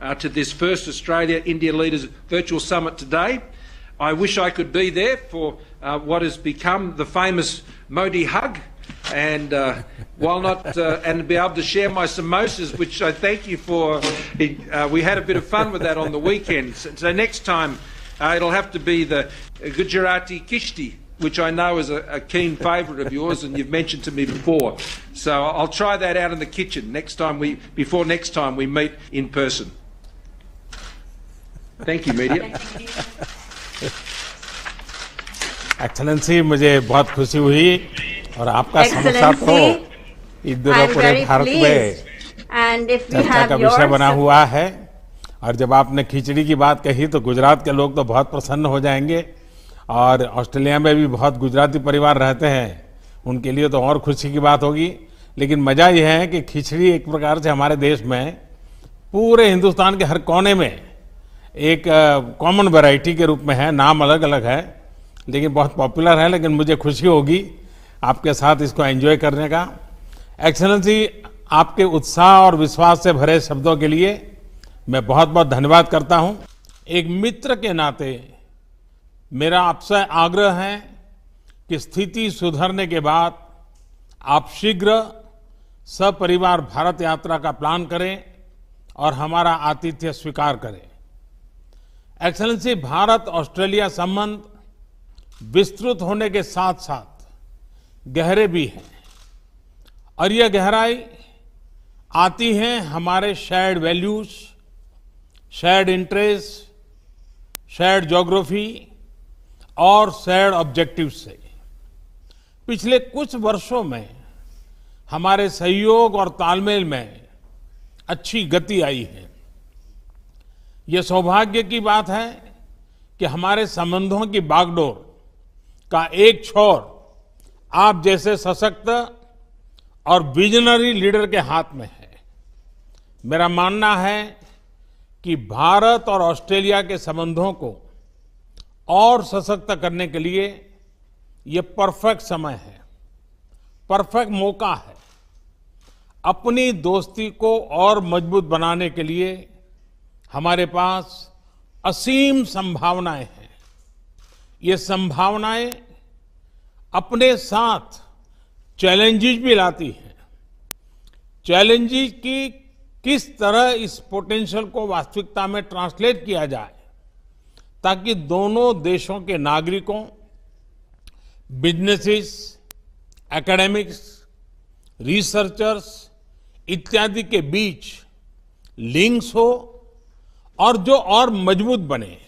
uh, to this first Australia India Leaders Virtual Summit today. I wish I could be there for uh, what has become the famous Modi hug, and uh, while not uh, and be able to share my samosas, which I thank you for. Uh, we had a bit of fun with that on the weekend. So, so next time, uh, it'll have to be the Gujarati kishti, which I know is a, a keen favourite of yours, and you've mentioned to me before. So I'll try that out in the kitchen next time we before next time we meet in person. Thank you media excellency मुझे बहुत खुशी हुई और आपका समस्या तो इधर पूरे भारत में चर्चा का विषय बना हुआ है और जब आपने खिचड़ी की बात कही तो गुजरात के लोग तो बहुत प्रसन्न हो जाएंगे और ऑस्ट्रेलिया में भी बहुत गुजराती परिवार रहते हैं उनके लिए तो और खुशी की बात होगी लेकिन मज़ा यह है कि खिचड़ी एक प्रकार से हमारे देश में पूरे हिंदुस्तान के हर कोने में एक कॉमन वैरायटी के रूप में है नाम अलग अलग है लेकिन बहुत पॉपुलर है लेकिन मुझे खुशी होगी आपके साथ इसको एंजॉय करने का एक्सलेंसी आपके उत्साह और विश्वास से भरे शब्दों के लिए मैं बहुत बहुत धन्यवाद करता हूं एक मित्र के नाते मेरा आपसे आग्रह है कि स्थिति सुधरने के बाद आप शीघ्र सपरिवार भारत यात्रा का प्लान करें और हमारा आतिथ्य स्वीकार करें एक्सलेंसी भारत ऑस्ट्रेलिया संबंध विस्तृत होने के साथ साथ गहरे भी हैं और यह गहराई आती है हमारे shared values shared interest shared geography और शेयर्ड ऑब्जेक्टिव से पिछले कुछ वर्षों में हमारे सहयोग और तालमेल में अच्छी गति आई है ये सौभाग्य की बात है कि हमारे संबंधों की बागडोर का एक छोर आप जैसे सशक्त और विजनरी लीडर के हाथ में है मेरा मानना है कि भारत और ऑस्ट्रेलिया के संबंधों को और सशक्त करने के लिए ये परफेक्ट समय है परफेक्ट मौका है अपनी दोस्ती को और मजबूत बनाने के लिए हमारे पास असीम संभावनाएं हैं ये संभावनाएं अपने साथ चैलेंजेस भी लाती हैं चैलेंजेस की किस तरह इस पोटेंशियल को वास्तविकता में ट्रांसलेट किया जाए ताकि दोनों देशों के नागरिकों बिजनेसेस एकेडमिक्स रिसर्चर्स इत्यादि के बीच लिंक्स हो और जो और मजबूत बने